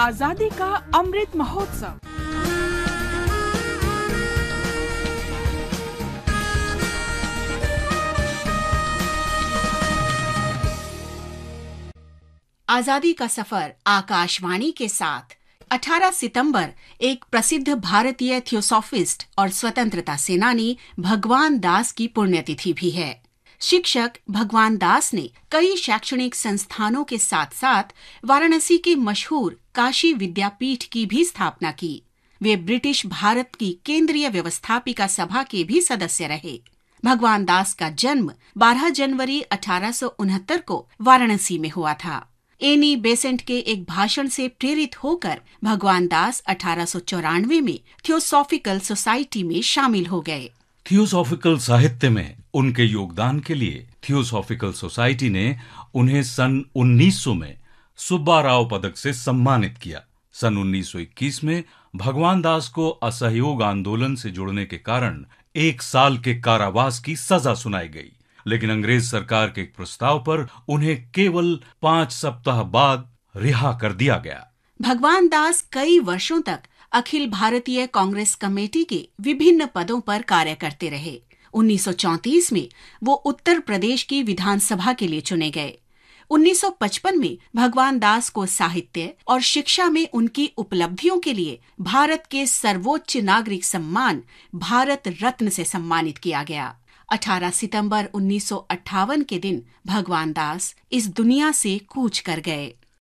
आजादी का अमृत महोत्सव आजादी का सफर आकाशवाणी के साथ 18 सितंबर एक प्रसिद्ध भारतीय थियोसॉफिस्ट और स्वतंत्रता सेनानी भगवान दास की पुण्यतिथि भी है शिक्षक भगवान दास ने कई शैक्षणिक संस्थानों के साथ साथ वाराणसी के मशहूर काशी विद्यापीठ की भी स्थापना की वे ब्रिटिश भारत की केंद्रीय व्यवस्थापिका सभा के भी सदस्य रहे भगवान दास का जन्म 12 जनवरी अठारह को वाराणसी में हुआ था एनी बेसेंट के एक भाषण से प्रेरित होकर भगवान दास अठारह में थियोसॉफिकल सोसाइटी में शामिल हो गए थियोसॉफिकल साहित्य में उनके योगदान के लिए थियोसॉफिकल सोसाइटी ने उन्हें सन 1900 में सुब्बा राव पदक से सम्मानित किया सन 1921 में भगवान दास को असहयोग आंदोलन से जुड़ने के कारण एक साल के कारावास की सजा सुनाई गई लेकिन अंग्रेज सरकार के एक प्रस्ताव पर उन्हें केवल पांच सप्ताह बाद रिहा कर दिया गया भगवान दास कई वर्षों तक अखिल भारतीय कांग्रेस कमेटी के विभिन्न पदों पर कार्य करते रहे 1934 में वो उत्तर प्रदेश की विधानसभा के लिए चुने गए 1955 में भगवान दास को साहित्य और शिक्षा में उनकी उपलब्धियों के लिए भारत के सर्वोच्च नागरिक सम्मान भारत रत्न से सम्मानित किया गया 18 सितंबर उन्नीस के दिन भगवान दास इस दुनिया से कूच कर गए